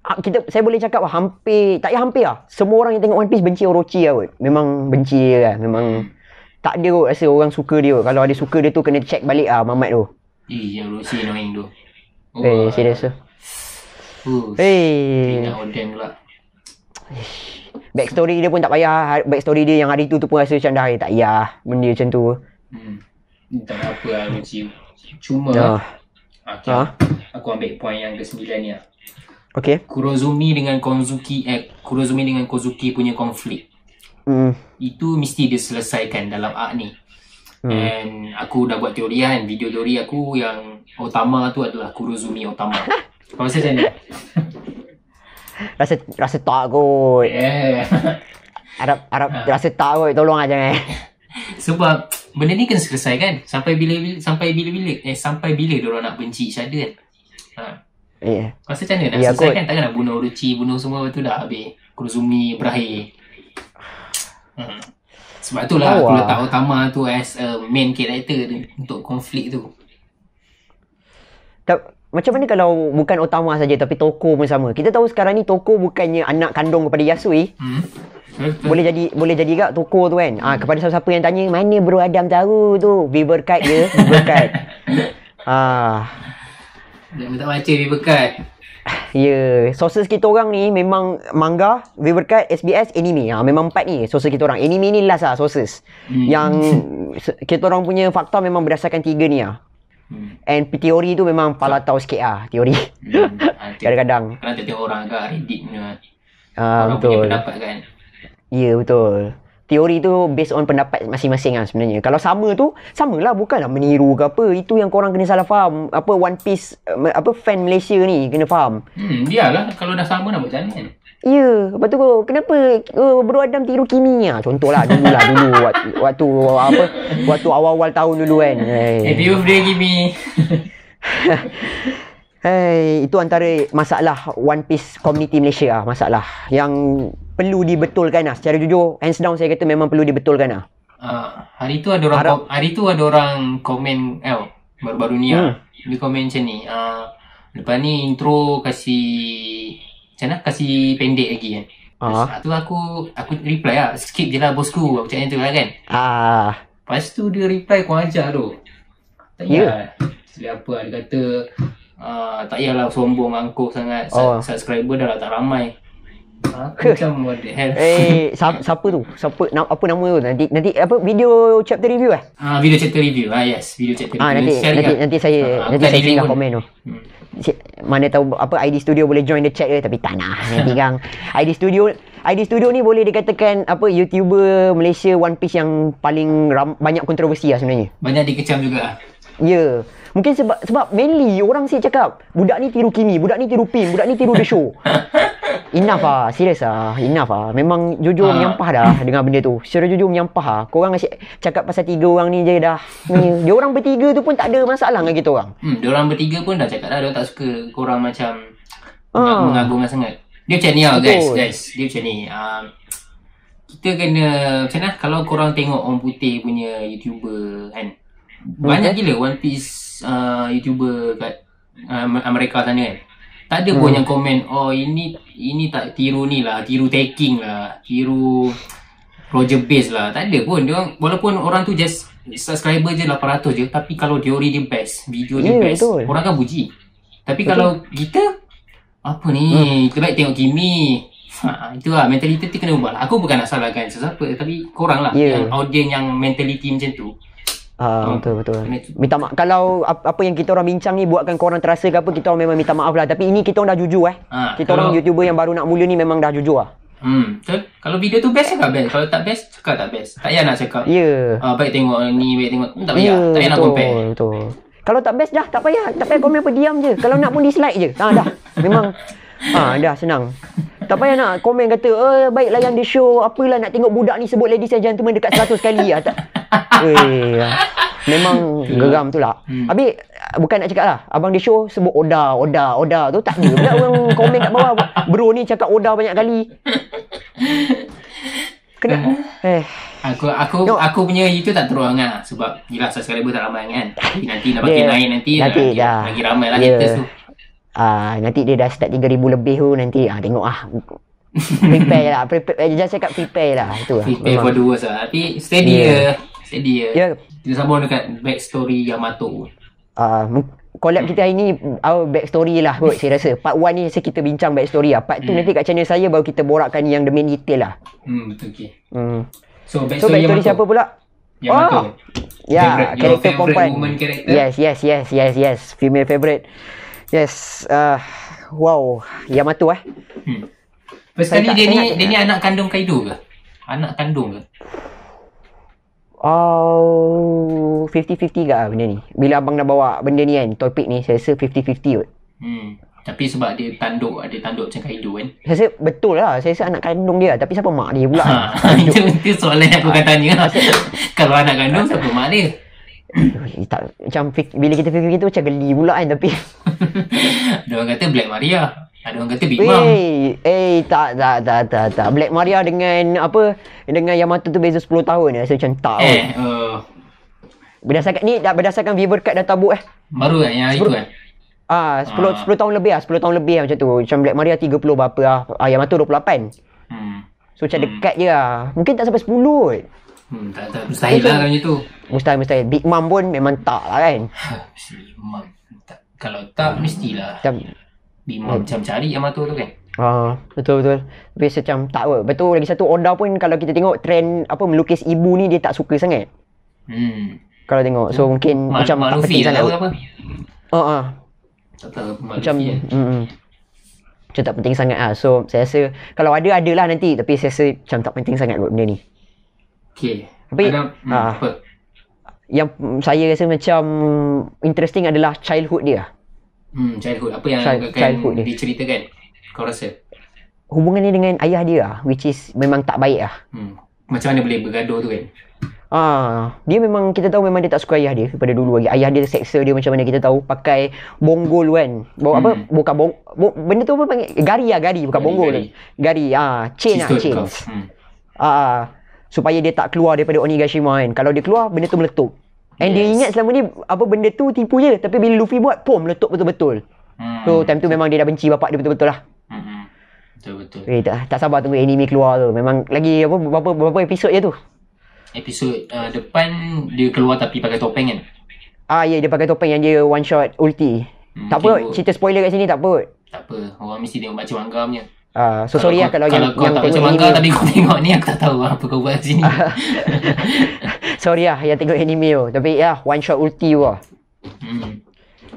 ah, kita saya boleh cakap lah, hampir, tak payah hampir lah. Semua orang yang tengok One Piece benci Orochi lah kot. Memang benci dia lah. Memang hmm. tak ada kot rasa orang suka dia kot. Kalau ada suka dia tu kena check balik lah Mamat tu. Eh, yang lucu yang main tu. Eh, oh. Eh, serius tu. eh. Tengah odeng pula. Backstory dia pun tak payah. Backstory dia yang hari tu tu pun rasa macam dah eh, tak payah. Benda macam tu. Hmm. Tak apa lah lucu. Cuma. Ah. Ah. Aku ambil poin yang ke sembilan ni lah. Okay. Kurozumi dengan Konzuki eh, Kurozumi dengan Kozuki punya konflik. Hmm. Itu mesti dia selesaikan dalam art ni hmm. and aku dah buat teori kan video teori aku yang utama tu adalah Kuruzumi utama kau rasa macam ni rasa rasa tak kot yeah. harap harap ha. rasa tak kot tolong aja eh sebab benda ni kena selesai kan sampai bila, bila sampai bila-bila eh sampai bila dia orang nak benci each other kan ha yeah. rasa macam ni nak ya, selesai kan takkan nak bunuh Orochi bunuh semua tu dah habis Kurozumi berakhir hmm. Sebab tu lah aku letak utama tu as a main character ni untuk konflik tu. Tak, macam mana kalau bukan utama saja tapi Toko pun sama. Kita tahu sekarang ni Toko bukannya anak kandung kepada Yasui. Hmm. Boleh jadi boleh jadi gak Toko tu kan. Ah, hmm. Ah ha, kepada siapa-siapa yang tanya mana bro Adam tahu tu. Viber card dia, Viber card. ah. Dia minta baca Viber card. yeah. Sources kita orang ni memang manga, viewer card, SBS, anime. Ha, memang empat ni sources kita orang. Anime ni last lah sources. Hmm. Yang kita orang punya fakta memang berdasarkan tiga ni lah. Hmm. And teori tu memang so, palatau sikit lah teori. Hmm. Ah, kadang-kadang. Kalau tiap orang agak redeem ni. Uh, orang betul. punya pendapat kan. Ya yeah, betul teori tu based on pendapat masing-masing lah sebenarnya. Kalau sama tu, samalah bukanlah meniru ke apa. Itu yang korang kena salah faham. Apa One Piece, eh, apa fan Malaysia ni kena faham. Hmm, biarlah kalau dah sama nak buat macam ni. Kan? Ya, lepas tu kenapa uh, Bro Adam tiru Kimi lah? Contohlah dulu lah dulu waktu, apa, waktu awal-awal tahun dulu kan. Hey. Happy birthday Kimi. Hei, itu antara masalah One Piece Community Malaysia lah masalah. Yang perlu dibetulkan lah secara jujur hands down saya kata memang perlu dibetulkan lah uh, hari tu ada orang Harap. hari tu ada orang komen eh baru-baru ni lah. hmm. dia komen macam ni uh, lepas ni intro kasi macam mana kasi pendek lagi kan Uh-huh. Lepas tu aku aku reply lah skip je lah bosku aku cakap macam tu lah kan uh. lepas tu dia reply kau ajar tu tak ya. payah yeah. apa dia kata uh, tak payahlah sombong angkuh sangat oh. subscriber dah lah tak ramai macam what Eh, siapa, siapa tu? Siapa, na, apa nama tu? Nanti, nanti apa? Video chapter review eh? Ah, video chapter review ah yes Video chapter ah, review ah, nanti, Sharing nanti, nanti saya uh, Nanti saya tinggal komen tu hmm. Si, mana tahu apa ID Studio boleh join the chat ke Tapi tak nak Nanti kan ID Studio ID Studio ni boleh dikatakan apa YouTuber Malaysia One Piece yang paling ram, banyak kontroversi lah sebenarnya Banyak dikecam juga lah Ya yeah. Mungkin sebab sebab mainly orang saya cakap Budak ni tiru Kimi, budak ni tiru Pin, budak ni tiru The Show enough lah Serius lah Enough lah Memang jujur uh. menyampah dah Dengan benda tu Secara jujur menyampah lah Korang asyik cakap pasal tiga orang ni je dah Dia orang bertiga tu pun tak ada masalah dengan kita orang hmm, Dia orang bertiga pun dah cakap dah Dia tak suka korang macam uh. Ah. Mengagumkan sangat Dia macam ni lah guys, guys Dia macam ni uh, Kita kena Macam mana Kalau korang tengok orang putih punya YouTuber kan Banyak okay. Hmm. gila One Piece uh, YouTuber kat uh, Amerika sana kan tak ada pun hmm. yang komen, oh ini ini tak tiru ni lah, tiru taking lah, tiru Roger Base lah. Tak ada pun. Diorang, walaupun orang tu just subscriber je 800 je, tapi kalau teori dia best, video dia yeah, best, betul. orang kan puji. Tapi betul. kalau kita, apa ni, hmm. kita baik tengok Kimi. Ha, itu lah, mentaliti tu kena ubah lah. Aku bukan nak salahkan sesiapa, tapi korang lah, yeah. yang audience yang mentaliti macam tu. Ah, hmm. betul betul. Minta maaf kalau apa yang kita orang bincang ni buatkan korang terasa ke apa kita orang memang minta maaf lah tapi ini kita orang dah jujur eh. Ha, kita kalau... orang YouTuber yang baru nak mula ni memang dah jujur lah. Hmm, betul. kalau video tu best ke best? Kalau tak best, cakap tak best. Tak payah nak cakap. Ya. Yeah. Uh, baik tengok ni, baik tengok. Hmm, tak payah. Yeah, tak payah betul, nak compare. Betul. betul. Kalau tak best dah, tak payah. Tak payah komen apa, diam je. Kalau nak pun dislike je. Ha, dah. Memang. Ha, dah, senang. Tak payah nak komen kata, eh, baiklah yang di show. Apalah nak tengok budak ni sebut ladies and gentlemen dekat 100 kali. Ha, tak. Weh, memang geram tu lah. Hmm. Habis, bukan nak cakap lah. Abang di show sebut Oda, Oda, Oda tu tak ada. Bila orang komen kat bawah, bro ni cakap Oda banyak kali. Kena, eh. Aku aku no. aku punya itu tak teruang sangat lah sebab jelas subscriber tak ramai kan. nanti nak bagi yeah. naik nanti, nanti lagi, dah. lagi ramai lah yeah. tu. uh, nanti dia dah start 3000 lebih tu nanti ah uh, tengok ah prepare lah prepare just cakap prepare lah itu lah prepare memang. for the worst lah tapi steady yeah. Jadi uh, yeah. kita sambung dekat backstory Yamato. Ah, uh, collab kita hari ni our back story lah kot saya rasa part 1 ni saya kita bincang back story lah part 2 hmm. nanti kat channel saya baru kita borakkan yang the main detail lah hmm betul okay. hmm. so back story, so, back story siapa pula Yamato oh. ya yeah, character favorite woman character yes yes yes yes yes female favorite yes uh, wow Yamato eh hmm. first kali dia ni dia ni anak kandung Kaido ke anak kandung ke Oh, 50-50 ke lah benda ni. Bila abang dah bawa benda ni kan, topik ni, saya rasa 50-50 kot. Hmm. Tapi sebab dia tanduk, ada tanduk macam Kaido kan. Saya rasa betul lah. Saya rasa anak kandung dia. Tapi siapa mak dia pula? Ha, itu, itu soalan yang aku akan tanya. Ah, Kalau anak kandung, siapa mak dia? tak, macam fik, bila kita fikir gitu macam geli pula kan tapi Dia orang kata Black Maria ada orang kata Big Mom. Eh, eh tak, tak, tak, tak, tak. Black Maria dengan apa, dengan Yamato tu beza 10 tahun ya. Eh. So macam tak. Eh, uh, berdasarkan ni, dah berdasarkan viewer card data book eh. Baru kan, yang Sepul- itu kan? Ah, 10, uh, 10 tahun lebih lah, 10 tahun lebih lah macam tu. Macam Black Maria 30 berapa lah, ah, Yamato 28. Hmm. So macam hmm. dekat je lah. Mungkin tak sampai 10 kot. Hmm, tak, tak. Mustahil lah kan macam tu. Mustahil, mustahil. Big Mom pun memang tak lah kan. Mesti, Mom. Kalau tak, mestilah. Bima hmm. macam cari yang matur tu kan Ah betul betul. Biasa macam tak apa. Betul lagi satu Oda pun kalau kita tengok trend apa melukis ibu ni dia tak suka sangat. Hmm. Kalau tengok. So hmm. mungkin Ma- macam Ma- tak penting sangat. Ah ah. Ha, ha. Tak tahu macam hmm. Macam tak penting sangat ah. So saya rasa kalau ada lah nanti tapi saya rasa macam tak penting sangat kot benda ni. Okey. Tapi ada, uh, hmm, apa? Yang saya rasa macam interesting adalah childhood dia. Ah. Hmm, childhood. Apa yang Child, akan childhood dia. diceritakan? Kau rasa? Hubungan dia dengan ayah dia lah. Which is memang tak baik lah. Hmm. Macam mana boleh bergaduh tu kan? Ah, dia memang kita tahu memang dia tak suka ayah dia daripada dulu lagi. Ayah dia seksa dia macam mana kita tahu pakai bonggol kan. Bawa hmm. apa? Buka bong bo, benda tu apa panggil? Gari ah, gari bukan bonggol. Gari. gari. ah, chain lah, hmm. ah, chain. Hmm. Ah, supaya dia tak keluar daripada Onigashima kan. Kalau dia keluar benda tu meletup. And yes. dia ingat selama ni apa benda tu tipu je. Tapi bila Luffy buat, pom, letup betul-betul. Hmm. So, time tu memang dia dah benci bapak dia betul-betul lah. Hmm. Betul-betul. Eh, tak, tak sabar tunggu anime keluar tu. Memang lagi apa berapa, berapa episod je tu. Episod uh, depan dia keluar tapi pakai topeng kan? Ah, ya. Yeah, dia pakai topeng yang dia one shot ulti. Hmm, tak okay, apa. Cerita spoiler kat sini tak apa. Tak apa. Orang mesti tengok baca manga punya. Uh, so kalau sorry lah kalau, kalau yang, kau yang tak baca manga tapi kau tengok ni aku tak tahu apa kau buat sini. Sorry lah yang tengok anime tu. Tapi ya, one shot ulti tu lah. Hmm.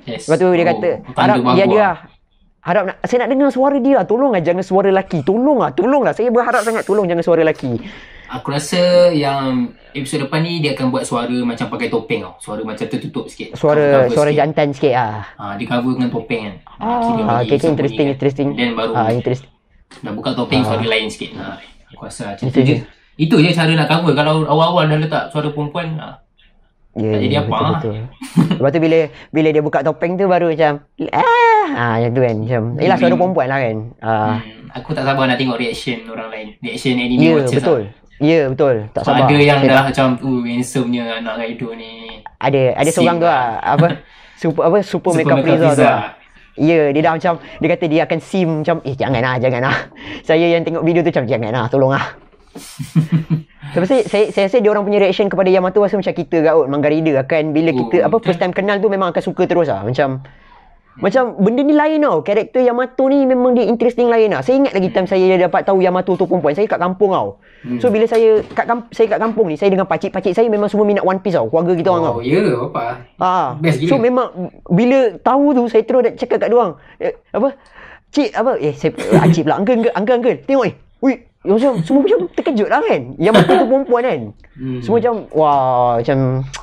Yes. Lepas tu dia oh, kata, harap dia dia lah. lah. Harap nak, saya nak dengar suara dia lah. Tolong lah jangan suara lelaki. Tolong lah, tolong lah. Saya berharap sangat tolong jangan suara lelaki. Aku rasa yang episode depan ni dia akan buat suara macam pakai topeng tau. Suara macam tertutup sikit. Suara suara sikit. jantan sikit ah. Ha, ah, dia cover dengan topeng kan. Ah, ah, ah okay, okay, interesting, kan. interesting. Dan baru ah, interesting. Dah buka topeng ah. suara lain sikit. Ha, aku rasa macam tu itu je cara nak cover kalau awal-awal dah letak suara perempuan ah. Yeah, tak jadi ya, apa betul, ah. betul. Lepas tu bila bila dia buka topeng tu baru macam ah ah macam tu kan macam yalah eh suara hmm. perempuan lah kan. Ah hmm, aku tak sabar nak tengok reaction orang lain. Reaction anime yeah, watcher. betul. Ya yeah, betul. Tak ya, sabar. Ada yang dah macam tu uh, handsome anak Raido ni. Ada ada seorang tu lah. lah apa super apa super, super makeup pizza tu. Lah. Ya, yeah, dia dah macam dia kata dia akan sim macam eh janganlah janganlah. Saya yang tengok video tu macam janganlah tolonglah. Sebab saya, saya, saya rasa dia orang punya reaction kepada Yamato rasa macam kita kat Ot, Manggarida akan bila oh, kita oh, apa first time kenal tu memang akan suka terus lah. Macam macam benda ni lain tau. Karakter Yamato ni memang dia interesting lain lah. Saya ingat lagi time saya dapat tahu Yamato tu perempuan. Saya kat kampung tau. Hmm. So bila saya kat kamp, saya kat kampung ni, saya dengan pakcik-pakcik saya memang semua minat One Piece tau. Keluarga kita oh, orang tau. Oh, ya apa? Ha. Best gila. So memang bila tahu tu saya terus cakap kat dia orang. Eh, apa? Cik apa? Eh, saya acik ah, pula. Uncle, uncle, uncle, uncle. Tengok eh. Ui, Maksudnya semua macam terkejut lah kan Yang betul tu perempuan kan hmm. Semua macam Wah macam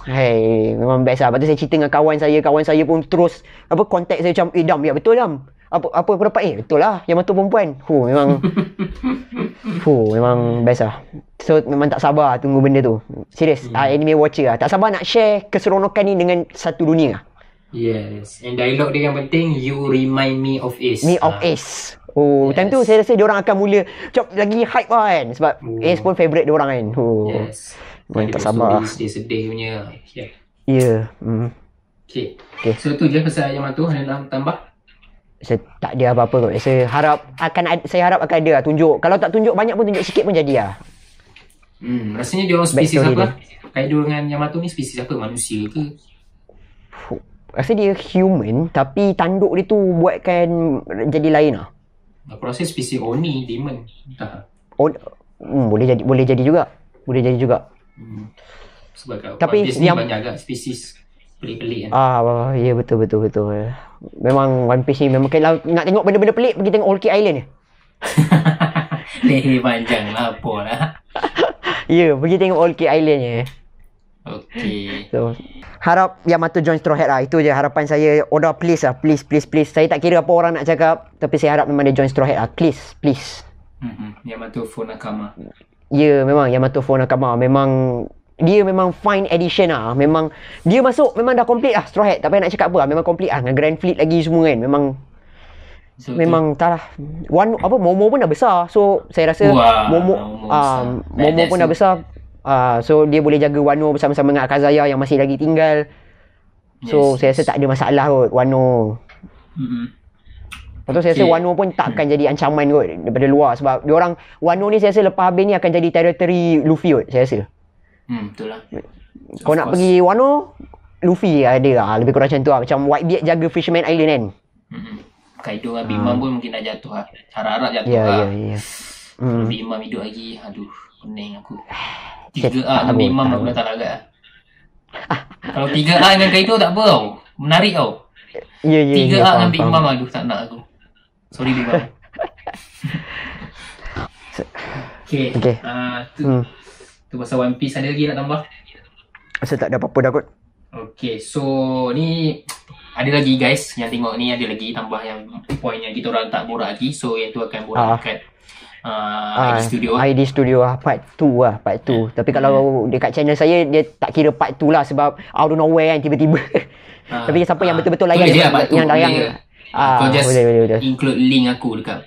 Hei Memang best lah Lepas tu saya cerita dengan kawan saya Kawan saya pun terus Apa contact saya macam Eh Dam ya betul Dam apa apa aku dapat eh betul lah yang mati perempuan hu memang hu memang best lah so memang tak sabar tunggu benda tu serius hmm. uh, anime watcher lah. tak sabar nak share keseronokan ni dengan satu dunia yes and dialog dia yang penting you remind me of ace me of uh. ace Oh, yes. time tu saya rasa dia orang akan mula cop lagi hype lah kan sebab oh. Ace pun favorite dia orang kan. Oh. Yes. Main tak sabar. Dia sedih punya. Okay. Ya. Yeah. Mm. Okay. okay. So tu je pasal ayam tu hanya nak tambah. Saya tak dia apa-apa kot. Saya harap akan saya harap akan ada lah tunjuk. Kalau tak tunjuk banyak pun tunjuk sikit pun jadi lah. Hmm, rasanya dia orang spesies apa? Dia. dengan yang matu ni spesies apa? Manusia ke? Rasa dia human tapi tanduk dia tu buatkan jadi lain lah. Proses rasa spesies oni demon oh, hmm, boleh jadi boleh jadi juga boleh jadi juga hmm. tapi One Piece yang... banyak agak spesies pelik-pelik kan? ah ya, ya betul betul betul memang One Piece ni memang kalau nak tengok benda-benda pelik pergi tengok Orchid Island ni Leher panjang lah apa lah. Ya, yeah, pergi tengok Old Key Island je Okay so, harap Yamato join Straw Hat lah. Itu je harapan saya. Order oh, please lah. Please, please, please. Saya tak kira apa orang nak cakap. Tapi saya harap memang dia join Straw Hat lah. Please, please. Mm-hmm. Yamato Funakama. Ya, yeah, memang Yamato Funakama. Memang dia memang fine edition lah. Memang dia masuk memang dah complete lah Straw Hat. Tak payah nak cakap apa lah. Memang complete lah. Dengan Grand Fleet lagi semua kan. Memang So, Memang tu, tak lah. One, apa, Momo pun dah besar. So, saya rasa wah, Momo, um, Momo pun dah besar. Uh, so dia boleh jaga Wano bersama-sama dengan Akazaya yang masih lagi tinggal. So yes. saya rasa tak ada masalah kot Wano. Hmm. Lepas tu saya okay. Wano pun takkan mm. jadi ancaman kot daripada luar sebab dia orang Wano ni saya rasa lepas habis ni akan jadi territory Luffy kot saya rasa. Hmm betul lah. Kau nak course. pergi Wano Luffy ada lah lebih kurang macam tu lah macam Whitebeard jaga Fishman Island kan. Hmm. Kaido dengan ah. Bima uh. pun mungkin dah jatuh lah. Harap-harap jatuh yeah, lah. Ya yeah, yeah. ya. Hmm. hidup lagi. Aduh pening aku. 3A okay. dengan Imam aku tak agak Kalau tiga a dengan Kaido tak apa tau Menarik tau yeah, yeah, ya, a yeah, dengan faham, Big faham. aduh tak nak aku Sorry Big Mom Okay, okay. Uh, tu, hmm. tu pasal One Piece ada lagi nak tambah? Rasa tak ada apa-apa dah kot Okay so ni ada lagi guys yang tengok ni ada lagi tambah yang point yang kita orang tak borak lagi so yang tu akan borak uh. Ah. dekat uh, ah, ID ah, Studio lah. ID Studio lah part 2 lah part 2 yeah. tapi kalau yeah. dekat channel saya dia tak kira part 2 lah sebab out of nowhere kan tiba-tiba uh, tapi siapa yang betul-betul layan boleh dia, dia, yang layan uh, just boleh, boleh, include link aku dekat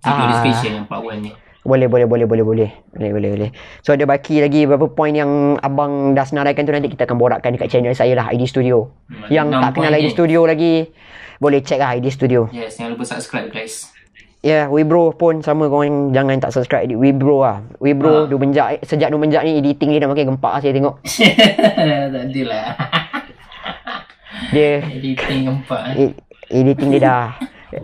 Ah, uh, boleh boleh boleh boleh boleh boleh boleh boleh. So ada baki lagi beberapa point yang abang dah senaraikan tu nanti kita akan borakkan dekat channel saya lah ID Studio. Hmm, yang tak kenal ID Studio lagi boleh check lah ID Studio. Yes, jangan lupa subscribe guys. Yeah, Webro pun sama kau korang jangan tak subscribe edit Webro lah. ah Webro ha. dua menjak sejak dua menjak ni editing dia dah makin gempak lah saya tengok. tak ada Dia editing gempak. Eh. editing dia dah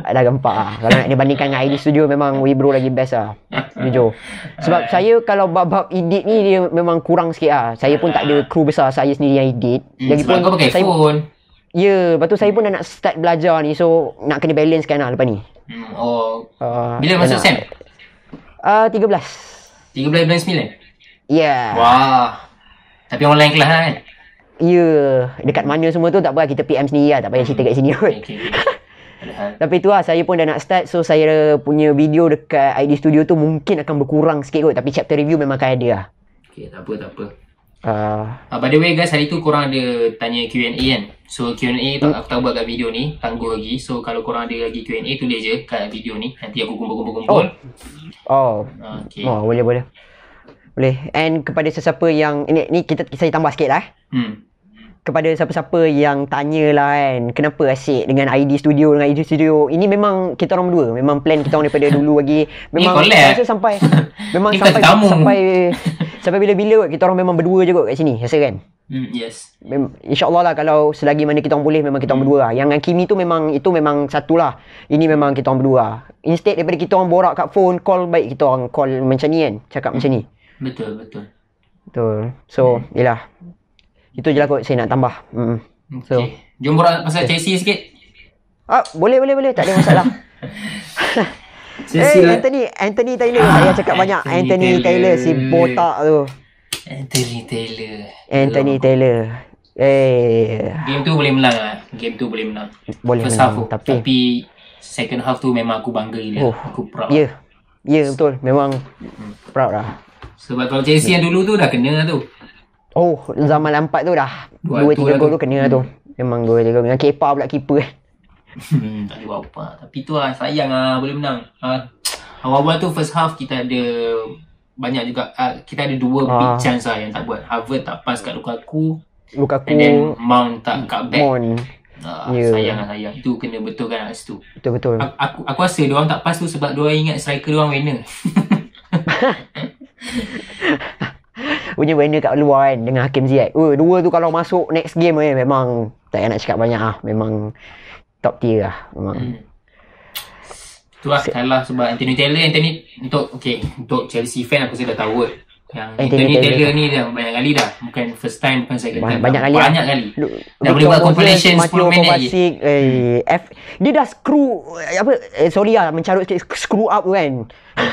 ada gempak lah. Kalau nak dibandingkan dengan ID Studio memang Webro lagi best lah. Jujur. Sebab Alright. saya kalau bab-bab edit ni dia memang kurang sikit ah. Saya pun tak ada kru besar saya sendiri yang edit. Hmm, lagi pun, saya, pun Ya, yeah, lepas tu saya pun dah nak start belajar ni so nak kena balance kan lah lepas ni. Hmm, oh. Ah, Bila masuk SEM? Ah 13. 13 bulan 9. Ya. Yeah. Wah. Tapi online kelas lah, kan? Ya, yeah. dekat mana semua tu tak apa lah. kita PM sendiri lah, tak payah cerita kat sini kot. Okay. Tapi tu lah, saya pun dah nak start So saya punya video dekat ID Studio tu Mungkin akan berkurang sikit kot Tapi chapter review memang akan ada lah Okay, tak apa, tak apa uh, uh, By the way guys, hari tu korang ada tanya Q&A kan? So Q&A hmm. tak, aku tahu buat kat video ni Tangguh lagi So kalau korang ada lagi Q&A Tulis je kat video ni Nanti aku kumpul-kumpul-kumpul Oh, oh. Okay. oh boleh boleh Boleh And kepada sesiapa yang Ini, ni kita saya tambah sikit lah eh. Hmm kepada siapa-siapa yang tanyalah kan kenapa asyik dengan ID Studio dengan ID Studio ini memang kita orang berdua memang plan kita orang daripada dulu lagi memang rasa sampai memang sampai, sampai sampai sampai bila-bila kita orang memang berdua je kot kat sini rasa kan Hmm, yes. InsyaAllah lah kalau selagi mana kita orang boleh memang kita orang hmm. berdua lah. Yang dengan Kimi tu memang itu memang satu lah. Ini memang kita orang berdua Instead daripada kita orang borak kat phone, call baik kita orang call macam ni kan. Cakap hmm. macam ni. Hmm. Betul, betul. Betul. So, hmm. yelah. Itu je lah kot saya nak tambah. Hmm. So, okay. Jom borak pasal okay. Chelsea sikit. Ah, boleh, boleh, boleh. Tak ada masalah. Chelsea hey, eh, lah. Anthony, Anthony Taylor. Ah, saya cakap Anthony banyak. Anthony Taylor. Taylor, si botak tu. Anthony Taylor. Anthony Hello. Taylor. Eh. Hey. Game tu boleh menang lah. Game tu boleh menang. Boleh First menang. Half Tapi... tapi second half tu memang aku bangga gila. Oh, aku proud. Ya. Yeah. Ya yeah, betul. Memang hmm. proud lah. Sebab kalau Chelsea yeah. yang dulu tu dah kena lah tu. Oh, zaman lampat tu dah. 2-3 lah gol tu. tu kena hmm. tu. Memang 2-3 gol. Dengan Kepa pula keeper kan. tak ada apa Tapi tu lah sayang lah. Boleh menang. Ha. Awal-awal tu first half kita ada banyak juga uh, kita ada dua ah. big chance lah yang tak buat Harvard tak pass kat Lukaku Lukaku and then Mount tak kat back Uh, ah, yeah. sayang lah sayang itu kena betul kan kat situ betul betul aku aku rasa dia tak pass tu sebab dia ingat striker dia winner punya winner kat luar kan dengan Hakim Ziyad. Oh, dua tu kalau masuk next game eh memang tak payah nak cakap banyak ah. Memang top tier lah memang. Hmm. Tu lah kalah sebab Anthony Taylor Anthony untuk okey untuk Chelsea fan aku saya dah tahu yang Anthony, Anthony Taylor, Taylor ni dah banyak kali dah bukan first time bukan second time banyak, kali lah. banyak kali dah boleh buat compilation 10 minit lagi eh, F, dia dah screw eh, apa eh, sorry lah mencarut sikit screw up kan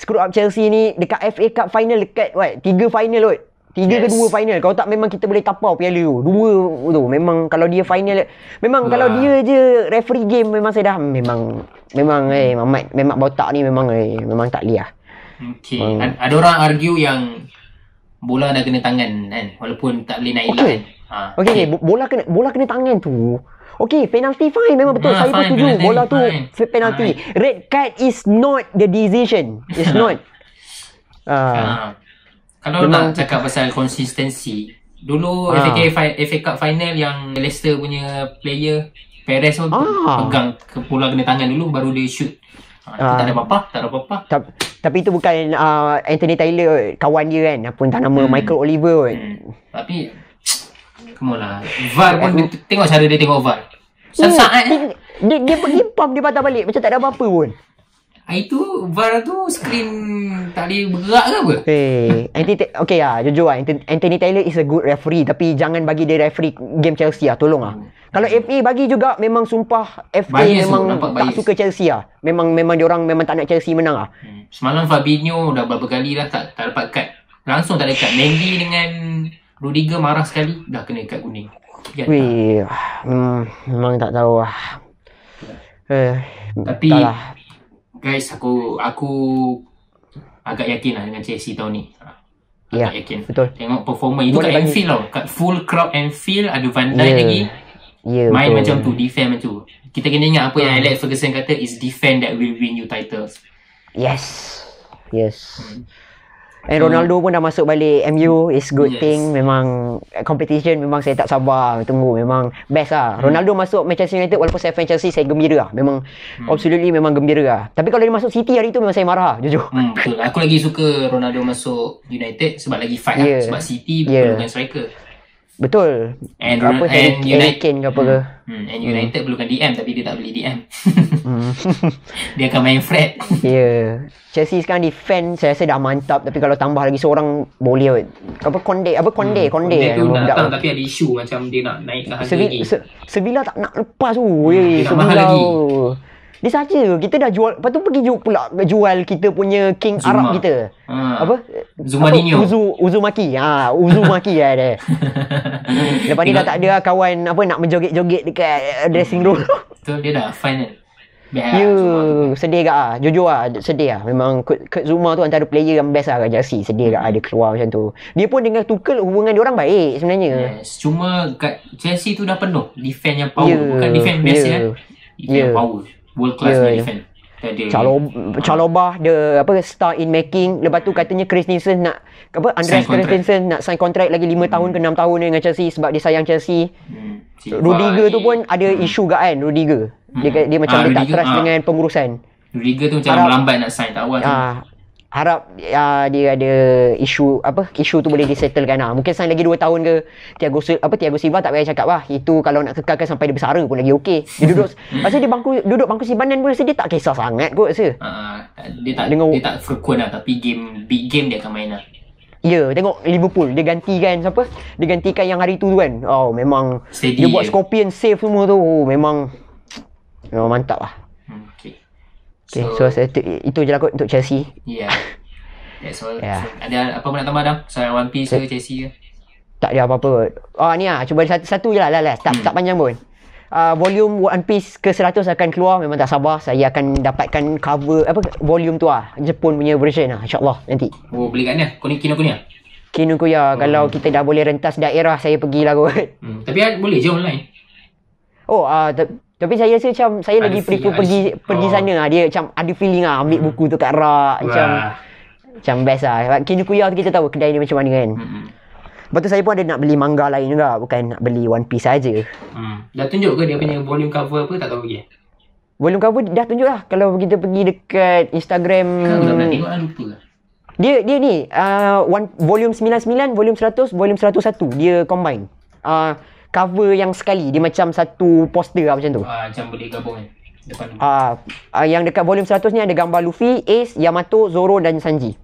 screw up Chelsea ni dekat FA Cup final dekat what tiga final kot Tiga yes. ke dua final Kalau tak memang kita boleh tapau piala tu Dua tu Memang kalau dia final Memang lah. kalau dia je referee game Memang saya dah Memang Memang eh Mamat Memang botak ni memang eh Memang tak liah Okay um. Ada orang argue yang Bola dah kena tangan kan Walaupun tak boleh naik okay. line lah, kan? ha. okay, okay. okay, Bola kena bola kena tangan tu Okay, penalty fine memang betul. Ha, saya pun setuju. Bola tu fine. penalty. Fine. Red card is not the decision. It's not. Ah. uh. uh. Kalau Memang nak cakap pasal konsistensi, dulu ha. Ah. FA, FA Cup final yang Leicester punya player Perez pun ha. Ah. pegang ke pula kena tangan dulu baru dia shoot. Ha, uh, tak ada apa-apa, tak ada apa-apa. Ta- tapi itu bukan uh, Anthony Taylor kawan dia kan, apa entah nama hmm. Michael Oliver kot. Hmm. Tapi Kemulah. VAR pun dia, tengok cara dia tengok VAR. Sesaat eh. Dia dia pergi pump dia patah balik macam tak ada apa-apa pun. Ah, itu VAR tu screen tak boleh bergerak ke apa? Hey, eh, Anthony, okay lah, jujur lah. Anthony Taylor is a good referee. Tapi jangan bagi dia referee game Chelsea lah. Tolong lah. Kalau FA bagi juga memang sumpah FA bias memang tak bias. suka Chelsea ah. Memang memang orang memang tak nak Chelsea menang ah. Hmm. Semalam Fabinho dah beberapa kali dah tak tak dapat kad. Langsung tak dapat. kad. Mendy dengan Rudiger marah sekali dah kena kad kuning. Ya. Wih, tak. Ah, mm, memang tak tahu lah. Eh, tapi guys aku aku agak yakin lah dengan Chelsea tahun ni ha, agak yeah, yakin betul tengok performa itu kat Anfield tau kat full crowd Anfield ada Van ya. Dijk yeah. lagi yeah, main betul. macam tu defend macam tu kita kena ingat apa yang Alex Ferguson kata is defend that will win you titles yes yes hmm. And hmm. Ronaldo pun dah masuk balik MU is good yes. thing memang eh, competition memang saya tak sabar tunggu memang best lah hmm. Ronaldo masuk Manchester United walaupun saya fan Chelsea saya gembira lah memang hmm. absolutely memang gembira lah tapi kalau dia masuk City hari tu memang saya marah lah, jujur hmm, betul aku lagi suka Ronaldo masuk United sebab lagi fight lah. yeah. lah sebab City yeah. perlukan striker Betul. And, apa and Harry, United, Harry Kane ke apa ke. Hmm, and United hmm. perlukan DM tapi dia tak beli DM. Hmm. dia akan main Fred. Ya. Yeah. Chelsea sekarang defend saya rasa dah mantap tapi kalau tambah lagi seorang boleh Apa Conde? Apa Conde? Hmm. Conde, Conde tu datang tapi ada isu macam dia nak naik ke harga Sevi- lagi. Se- Sevilla tak nak lepas tu. Hmm, dia nak mahal lagi. Oh. Dia saja kita dah jual lepas tu pergi jual pula jual kita punya king Zuma. Arab kita. Ha. Apa? Zumaninho. Uzu Uzumaki. Ha, Uzumaki lah dia. lepas ni dah tak ada lah kawan apa nak menjoget-joget dekat eh, dressing room. Ya, lah, tu dia dah final. Ya, yeah, sedih gak ah. Jojo ah, sedih ah. Memang Kurt, Zuma tu antara player yang best ah kat Jersey. Sedih gak ada dia keluar macam tu. Dia pun dengan Tuchel hubungan dia orang baik sebenarnya. Yes, cuma kat Chelsea tu dah penuh defend yang power, yeah, bukan defend biasa ya. yeah, eh. Defend yeah. Ya. power world class yeah, yeah. Ya. defense. Calob yeah. dia apa star in making. Lepas tu katanya Chris Nielsen nak apa Andreas Christensen nak sign contract lagi 5 hmm. tahun ke 6 tahun dengan Chelsea sebab dia sayang Chelsea. Hmm. Rudiger tu pun ada hmm. isu juga kan Rudiger. Hmm. Dia dia macam ha, dia Rudiger, tak trust ha. dengan pengurusan. Rudiger tu macam Harap, melambat nak sign tak awal ha. tu harap uh, dia ada isu apa isu tu boleh disettlekan lah. Mungkin sign lagi 2 tahun ke Tiago apa Tiago Silva tak payah cakap lah. Itu kalau nak kekalkan sampai dia bersara pun lagi okey. Dia duduk masa dia bangku duduk bangku simpanan pun rasa dia tak kisah sangat kot rasa. Uh, dia tak Dengan, dia tak frequent lah tapi game big game dia akan main lah. Ya, yeah, tengok Liverpool dia gantikan siapa? Dia gantikan yang hari tu tu kan. Oh, memang Steady dia buat je. Scorpion save semua tu. Oh, memang memang mantap lah. Okay, so, so itu, itu je lah kot untuk Chelsea. Yeah. That's all. Ya, yeah. So, ada apa nak tambah dah? So One Piece ke Chelsea ke? Tak ada apa-apa Oh, ni lah. Cuba satu, satu je lah. lah, lah. Tak, hmm. tak panjang pun. Uh, volume One Piece ke 100 akan keluar memang tak sabar saya akan dapatkan cover apa volume tu ah Jepun punya version lah insyaallah nanti oh beli kat ni lah? kuni kino kuni lah? kino kuya oh. kalau hmm. kita dah boleh rentas daerah saya pergilah kot hmm. tapi boleh je online oh uh, ah, t- tapi saya rasa macam saya ada lagi prefer pergi oh. pergi sana lah. dia macam ada feeling ah ambil hmm. buku tu kat rak macam macam best lah sebab Kinukuya tu kita tahu kedai ni macam mana kan hmm. Lepas tu saya pun ada nak beli manga lain juga Bukan nak beli One Piece saja. Hmm. Dah tunjuk ke dia punya volume cover apa tak tahu lagi Volume cover dah tunjuk lah Kalau kita pergi dekat Instagram Kan aku tengok lah lupa lah. dia dia ni uh, one, volume 99 volume 100 volume 101 dia combine uh, cover yang sekali dia macam satu poster lah macam tu. Ah uh, macam boleh gabung kan. Depan. Ah uh, uh, yang dekat volume 100 ni ada gambar Luffy, Ace, Yamato, Zoro dan Sanji.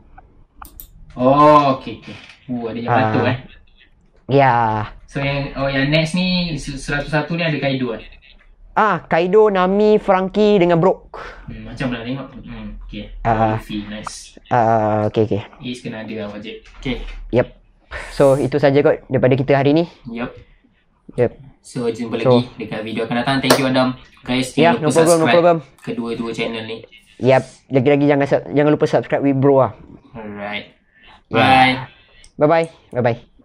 Oh, okey okey. Uh, ada Yamato ah. uh, eh. Ya. Yeah. So yang oh yang next ni 101 ni ada Kaido eh. Ah, Kaido, Nami, Franky dengan Brook. Hmm, macam pernah tengok. Hmm, okey. Ah, uh, nice. Ah, uh, okey okey. Ace kena ada lah wajib. Okey. Yep. So itu saja kot daripada kita hari ni. Yep. Yep. So jumpa so. lagi dekat video akan datang. Thank you Adam. Guys, ya, jangan yeah, lupa no problem, subscribe no problem. kedua-dua channel ni. Yep. Lagi-lagi jangan jangan lupa subscribe we bro ah. Alright. Bye. Yeah. Bye-bye. Bye-bye.